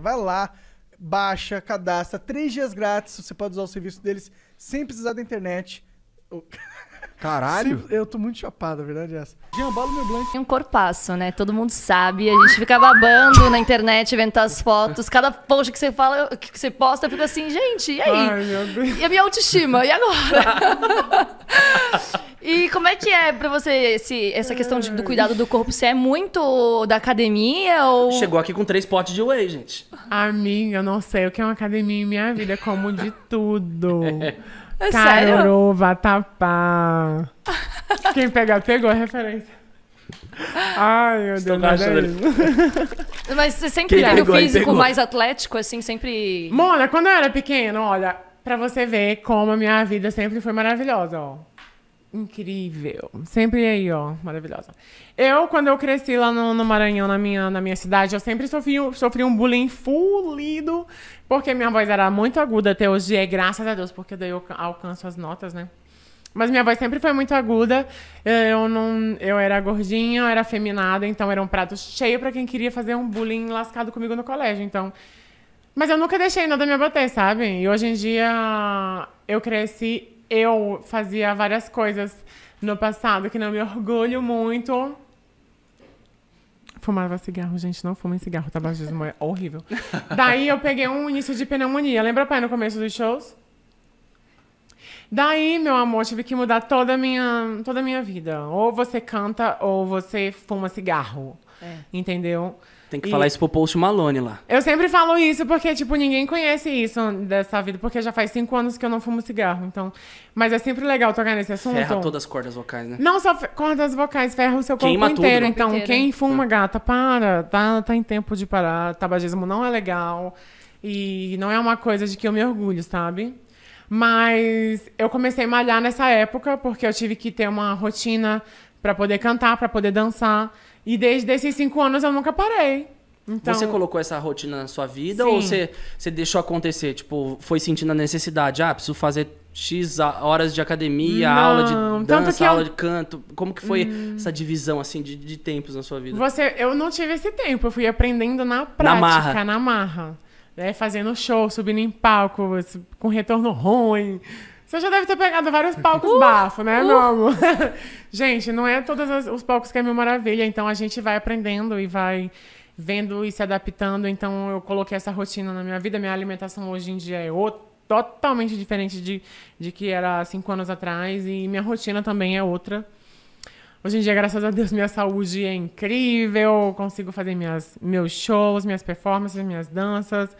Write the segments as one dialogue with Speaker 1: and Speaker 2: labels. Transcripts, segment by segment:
Speaker 1: Vai lá, baixa, cadastra, três dias grátis, você pode usar o serviço deles sem precisar da internet. Caralho! eu tô muito chapado, a verdade é essa. Giambalo meu blanco. Tem um corpaço, né? Todo mundo sabe. A gente fica babando na internet, vendo as fotos. Cada post que você fala, que você posta, eu fico assim, gente, e aí? Ai, meu Deus. E a minha autoestima? E agora? E como é que é pra você esse, essa questão de, do cuidado do corpo? Você é muito da academia ou. Chegou aqui com três potes de whey, gente. Amiga, eu não sei o que é uma academia em minha vida. Como de tudo. É Caruru, Vatapá. Quem pegar, pegou a referência. Ai, meu Deus. Deus, mas, é mas você sempre era o físico mais atlético, assim, sempre. Mona, quando eu era pequena, olha, pra você ver como a minha vida sempre foi maravilhosa, ó. Incrível. Sempre aí, ó. Maravilhosa. Eu, quando eu cresci lá no, no, Maranhão, na minha, na minha cidade, eu sempre sofri, sofri um bullying fulido, porque minha voz era muito aguda. Até hoje é, graças a Deus, porque daí eu alcanço as notas, né? Mas minha voz sempre foi muito aguda. Eu não, eu era gordinha, eu era feminada, então era um prato cheio para quem queria fazer um bullying lascado comigo no colégio. Então, mas eu nunca deixei nada me abater, sabe? E hoje em dia eu cresci eu fazia várias coisas no passado que não me orgulho muito. Fumava cigarro, gente, não fumem cigarro, tabagismo é horrível. Daí eu peguei um início de pneumonia. Lembra, pai, no começo dos shows? Daí, meu amor, tive que mudar toda a minha, toda a minha vida. Ou você canta ou você fuma cigarro. É. Entendeu? Tem que e... falar isso pro Post Malone lá. Eu sempre falo isso porque, tipo, ninguém conhece isso dessa vida, porque já faz cinco anos que eu não fumo cigarro. Então. Mas é sempre legal tocar nesse assunto. Ferra todas as cordas vocais, né? Não só cordas vocais, ferra o seu Queima corpo inteiro. Então, tudo, então, inteiro. quem fuma, gata, para. Tá, tá em tempo de parar. Tabagismo não é legal. E não é uma coisa de que eu me orgulho, sabe? Mas eu comecei a malhar nessa época, porque eu tive que ter uma rotina para poder cantar, para poder dançar. E desde esses cinco anos eu nunca parei. Então... Você colocou essa rotina na sua vida Sim. ou você, você deixou acontecer? Tipo, foi sentindo a necessidade? Ah, preciso fazer X horas de academia, Não, aula de dança, eu... aula de canto. Como que foi hum... essa divisão, assim, de, de tempos na sua vida? Você, eu não tive esse tempo. Eu fui aprendendo na prática, na marra. Na marra né? Fazendo show, subindo em palco, com retorno ruim. Você já deve ter pegado vários palcos uh, bafo, né, uh. meu amor? gente, não é todos os, palcos que é mil maravilha, então a gente vai aprendendo e vai vendo e se adaptando. Então eu coloquei essa rotina na minha vida. Minha alimentação hoje em dia é outra, totalmente diferente de, de que era cinco anos atrás e minha rotina também é outra. Hoje em dia, graças a Deus, minha saúde é incrível, consigo fazer minhas, meus shows, minhas performances, minhas danças.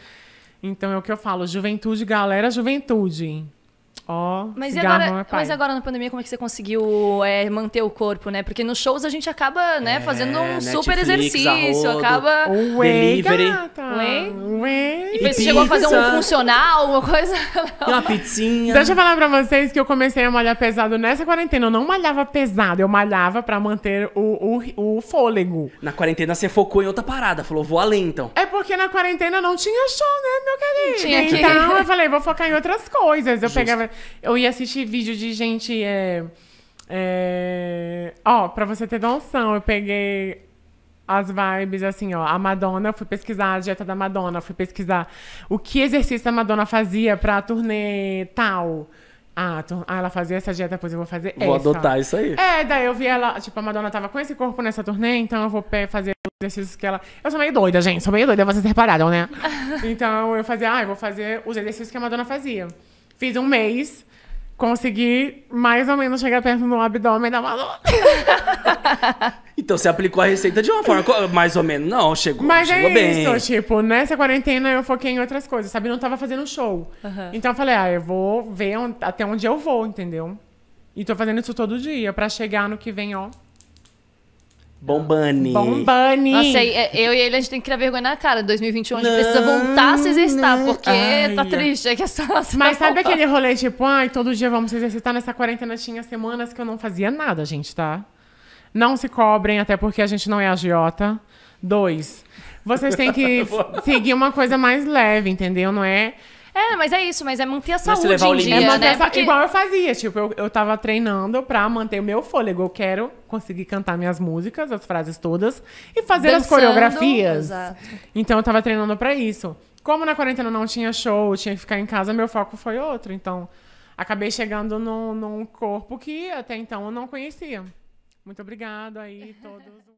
Speaker 1: Então é o que eu falo, juventude, galera, juventude. Ó, oh, mas, agora, é mas agora na pandemia, como é que você conseguiu é, manter o corpo, né? Porque nos shows a gente acaba, né, é, fazendo um Netflix, super exercício. acaba. Ué, delivery. Gata. Ué, e fez, chegou a fazer um funcional, alguma coisa? Não. Uma pizzinha. Deixa eu falar pra vocês que eu comecei a malhar pesado nessa quarentena. Eu não malhava pesado, eu malhava pra manter o, o, o fôlego. Na quarentena você focou em outra parada, falou, vou além então. É porque na quarentena não tinha show, né, meu querido? Tinha que... Então eu falei, vou focar em outras coisas. Eu Justo. pegava. Eu ia assistir vídeo de gente. É... É... Ó, pra você ter noção, eu peguei as vibes, assim, ó. A Madonna, fui pesquisar a dieta da Madonna, fui pesquisar o que exercício a Madonna fazia pra turnê tal. Ah, ah ela fazia essa dieta, depois eu vou fazer vou essa. Vou adotar isso aí. É, daí eu vi ela, tipo, a Madonna tava com esse corpo nessa turnê, então eu vou fazer os exercícios que ela. Eu sou meio doida, gente, sou meio doida, vocês repararam, né? então eu fazia, ah, eu vou fazer os exercícios que a Madonna fazia. Fiz um mês, consegui mais ou menos chegar perto do abdômen da malu então você aplicou a receita de uma forma, mais ou menos. Não, chegou, Mas é chegou é bem. isso, tipo, nessa quarentena eu foquei em outras coisas, sabe? Não tava fazendo show. Uhum. Então eu falei, ah, eu vou ver até onde eu vou, entendeu? E tô fazendo isso todo dia, para chegar no que vem, ó, Bombani. Bombani. Nossa, é, eu e ele, a gente tem que criar vergonha na cara. 2021 a gente não, precisa voltar a se exercitar, não. porque ai, tá triste. É que essa, essa Mas tá sabe aquele rolê, tipo, ai, todo dia vamos se exercitar. Nessa quarentena tinha semanas que eu não fazia nada, gente, tá? Não se cobrem, até porque a gente não é agiota. Dois, vocês têm que seguir uma coisa mais leve, entendeu? Não é é, mas é isso, mas é manter a saúde levar em dia, né? Né? É manter né? essa, Porque... Igual eu fazia, tipo, eu, eu tava treinando pra manter o meu fôlego. Eu quero conseguir cantar minhas músicas, as frases todas, e fazer Dançando, as coreografias. Exato. Então eu tava treinando pra isso. Como na quarentena não tinha show, tinha que ficar em casa, meu foco foi outro. Então, acabei chegando num, num corpo que até então eu não conhecia. Muito obrigado aí, todos.